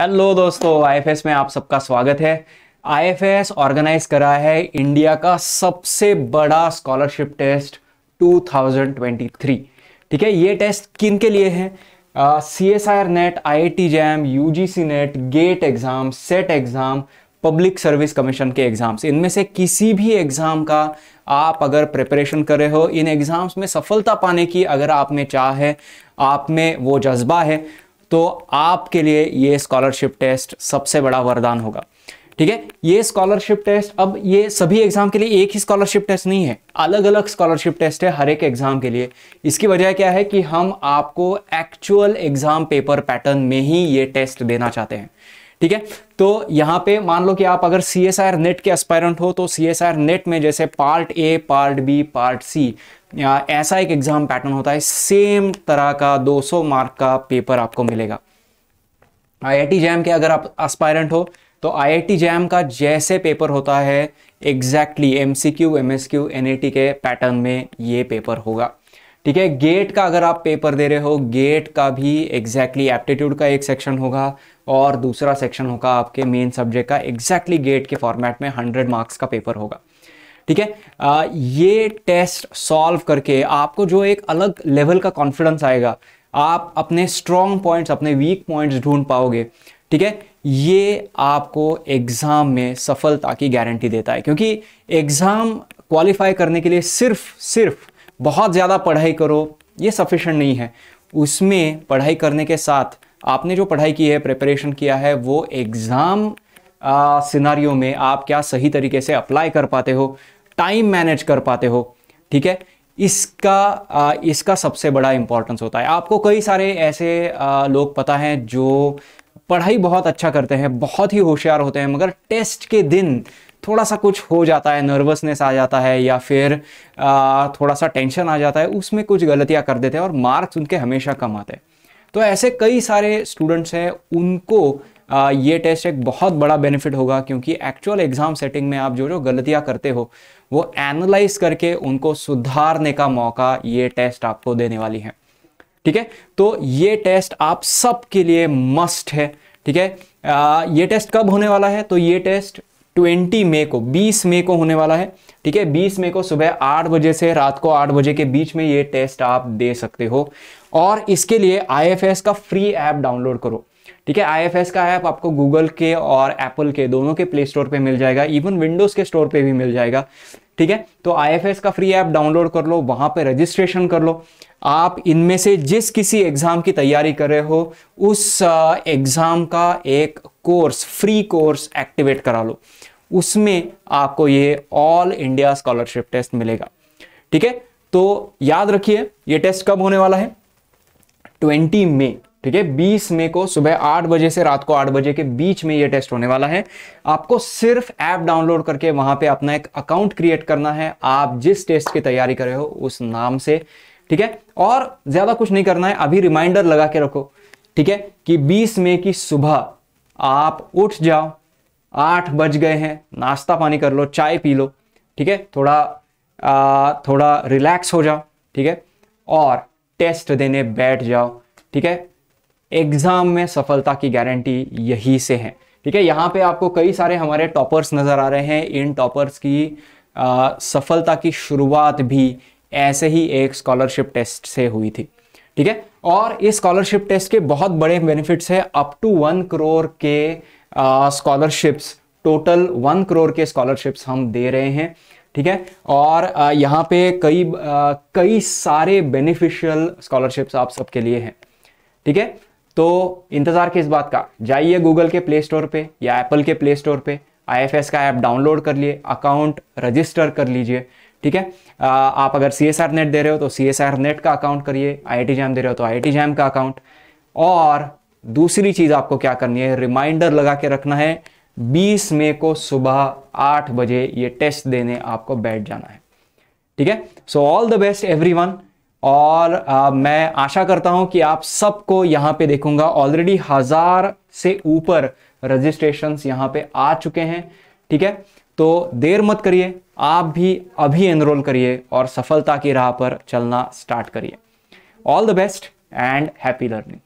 hello दोस्तों IFS में आप सबका स्वागत है आईएफएस ऑर्गेनाइज करा है इंडिया का सबसे बड़ा स्कॉलरशिप टेस्ट 2023 ठीक है ये टेस्ट किन के लिए है C S I R NET I I T JAM U G C NET GATE exam SET exam public service commission के एग्ज़ाम्स इनमें से किसी भी एग्ज़ाम का आप अगर प्रिपरेशन कर रहे हो इन एग्ज़ाम्स में सफलता पाने की अगर आप में चाह है आप में वो जज्बा है तो आपके लिए ये स्कॉलरशिप टेस्ट सबसे बड़ा वरदान होगा ठीक है ये स्कॉलरशिप टेस्ट अब ये सभी एग्जाम के लिए एक ही स्कॉलरशिप टेस्ट नहीं है अलग अलग स्कॉलरशिप टेस्ट है हर एक एग्जाम के लिए इसकी वजह क्या है कि हम आपको एक्चुअल एग्जाम पेपर पैटर्न में ही ये टेस्ट देना चाहते हैं ठीक है तो यहां पे मान लो कि आप अगर सी एस आर नेट के एस्पायरेंट हो तो सी एस आर नेट में जैसे part A part B part C ऐसा एक एग्जाम पैटर्न होता है सेम तरह का 200 मार्क का पेपर आपको मिलेगा आईआईटी जैम के अगर आप एस्पायरेंट हो तो आईआईटी जैम का जैसे पेपर होता है एग्जैक्टली एमसीक्यू एमएसक्यू एनएटी के पैटर्न में ये पेपर होगा ठीक है गेट का अगर आप पेपर दे रहे हो गेट का भी एग्जैक्टली exactly एप्टीट्यूड का एक सेक्शन होगा और दूसरा सेक्शन होगा आपके मेन सब्जेक्ट का एग्जैक्टली exactly गेट के फॉर्मेट में हंड्रेड मार्क्स का पेपर होगा ठीक है ये टेस्ट सॉल्व करके आपको जो एक अलग लेवल का कॉन्फिडेंस आएगा आप अपने स्ट्रॉन्ग पॉइंट्स अपने वीक पॉइंट्स ढूंढ पाओगे ठीक है ये आपको एग्ज़ाम में सफलता की गारंटी देता है क्योंकि एग्ज़ाम क्वालिफाई करने के लिए सिर्फ सिर्फ बहुत ज़्यादा पढ़ाई करो ये सफिशेंट नहीं है उसमें पढ़ाई करने के साथ आपने जो पढ़ाई की है प्रिपरेशन किया है वो एग्ज़ाम सिनारियों में आप क्या सही तरीके से अप्लाई कर पाते हो टाइम मैनेज कर पाते हो ठीक है इसका आ, इसका सबसे बड़ा इम्पोर्टेंस होता है आपको कई सारे ऐसे आ, लोग पता हैं जो पढ़ाई बहुत अच्छा करते हैं बहुत ही होशियार होते हैं मगर टेस्ट के दिन थोड़ा सा कुछ हो जाता है नर्वसनेस आ जाता है या फिर आ, थोड़ा सा टेंशन आ जाता है उसमें कुछ गलतियाँ कर देते हैं और मार्क्स उनके हमेशा कम आते हैं तो ऐसे कई सारे स्टूडेंट्स हैं उनको आ, ये टेस्ट एक बहुत बड़ा बेनिफिट होगा क्योंकि एक्चुअल एग्ज़ाम सेटिंग में आप जो जो गलतियाँ करते हो वो एनालाइज करके उनको सुधारने का मौका ये टेस्ट आपको देने वाली है ठीक है तो ये टेस्ट आप सबके लिए मस्ट है ठीक है ये टेस्ट कब होने वाला है तो ये टेस्ट ट्वेंटी मई को बीस मई को होने वाला है ठीक है बीस मई को सुबह आठ बजे से रात को आठ बजे के बीच में ये टेस्ट आप दे सकते हो और इसके लिए आई का फ्री ऐप डाउनलोड करो ठीक है एस का ऐप आपको गूगल के और एप्पल के दोनों के प्ले स्टोर पे मिल जाएगा इवन विंडोज़ के स्टोर पे भी मिल जाएगा ठीक है तो एस का फ्री ऐप डाउनलोड कर लो वहाँ पे रजिस्ट्रेशन कर लो आप इनमें से जिस किसी एग्ज़ाम की तैयारी कर रहे हो उस एग्ज़ाम का एक कोर्स फ्री कोर्स एक्टिवेट करा लो उसमें आपको ये ऑल इंडिया स्कॉलरशिप टेस्ट मिलेगा ठीक है तो याद रखिए ये टेस्ट कब होने वाला है 20 मई ठीक है 20 मई को सुबह 8 बजे से रात को 8 बजे के बीच में ये टेस्ट होने वाला है आपको सिर्फ ऐप डाउनलोड करके वहां पे अपना एक अकाउंट क्रिएट करना है आप जिस टेस्ट की तैयारी कर रहे हो उस नाम से ठीक है और ज्यादा कुछ नहीं करना है अभी रिमाइंडर लगा के रखो ठीक है कि 20 मई की सुबह आप उठ जाओ आठ बज गए हैं नाश्ता पानी कर लो चाय पी लो ठीक है थोड़ा आ, थोड़ा रिलैक्स हो जाओ ठीक है और टेस्ट देने बैठ जाओ ठीक है एग्ज़ाम में सफलता की गारंटी यही से है ठीक है यहाँ पे आपको कई सारे हमारे टॉपर्स नज़र आ रहे हैं इन टॉपर्स की आ, सफलता की शुरुआत भी ऐसे ही एक स्कॉलरशिप टेस्ट से हुई थी ठीक है और इस स्कॉलरशिप टेस्ट के बहुत बड़े बेनिफिट्स है अप टू वन करोड़ के स्कॉलरशिप्स टोटल वन करोड़ के स्कॉलरशिप्स हम दे रहे हैं ठीक है और यहाँ पे कई कई सारे बेनिफिशियल स्कॉलरशिप्स आप सबके लिए हैं ठीक है तो इंतज़ार किस बात का जाइए गूगल के प्ले स्टोर पे या एप्पल के प्ले स्टोर पे आईएफएस का ऐप डाउनलोड कर लिए अकाउंट रजिस्टर कर लीजिए ठीक है आप अगर सी एस आर नेट दे रहे हो तो सी एस आर नेट का अकाउंट करिए आई आई जैम दे रहे हो तो आई आई जैम का अकाउंट और दूसरी चीज़ आपको क्या करनी है रिमाइंडर लगा के रखना है 20 मई को सुबह 8 बजे ये टेस्ट देने आपको बैठ जाना है ठीक है so all the best everyone और आ, मैं आशा करता हूं कि आप सबको यहां पे देखूंगा ऑलरेडी हजार से ऊपर रजिस्ट्रेशन यहां पे आ चुके हैं ठीक है तो देर मत करिए आप भी अभी एनरोल करिए और सफलता की राह पर चलना स्टार्ट करिए all the best and happy learning